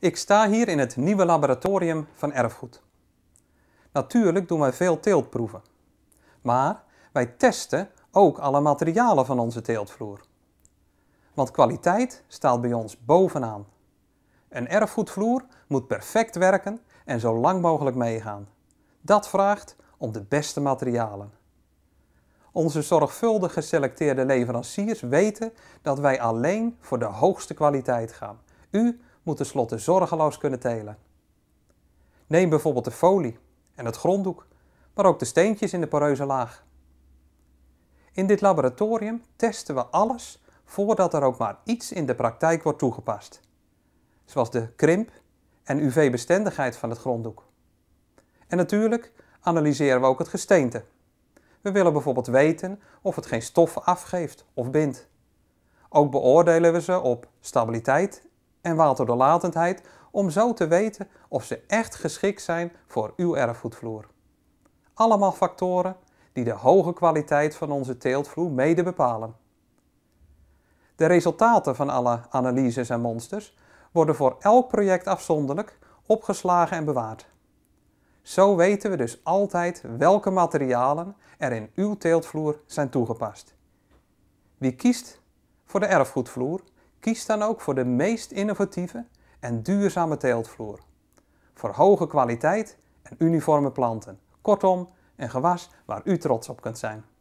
Ik sta hier in het nieuwe laboratorium van erfgoed. Natuurlijk doen wij veel teeltproeven. Maar wij testen ook alle materialen van onze teeltvloer. Want kwaliteit staat bij ons bovenaan. Een erfgoedvloer moet perfect werken en zo lang mogelijk meegaan. Dat vraagt om de beste materialen. Onze zorgvuldig geselecteerde leveranciers weten dat wij alleen voor de hoogste kwaliteit gaan. U moet tenslotte zorgeloos kunnen telen. Neem bijvoorbeeld de folie en het gronddoek, maar ook de steentjes in de poreuze laag. In dit laboratorium testen we alles voordat er ook maar iets in de praktijk wordt toegepast, zoals de krimp en UV-bestendigheid van het gronddoek. En natuurlijk analyseren we ook het gesteente. We willen bijvoorbeeld weten of het geen stoffen afgeeft of bindt. Ook beoordelen we ze op stabiliteit en waterdoorlatendheid om zo te weten of ze echt geschikt zijn voor uw erfgoedvloer. Allemaal factoren die de hoge kwaliteit van onze teeltvloer mede bepalen. De resultaten van alle analyses en monsters worden voor elk project afzonderlijk opgeslagen en bewaard. Zo weten we dus altijd welke materialen er in uw teeltvloer zijn toegepast. Wie kiest voor de erfgoedvloer Kies dan ook voor de meest innovatieve en duurzame teeltvloer. Voor hoge kwaliteit en uniforme planten. Kortom, een gewas waar u trots op kunt zijn.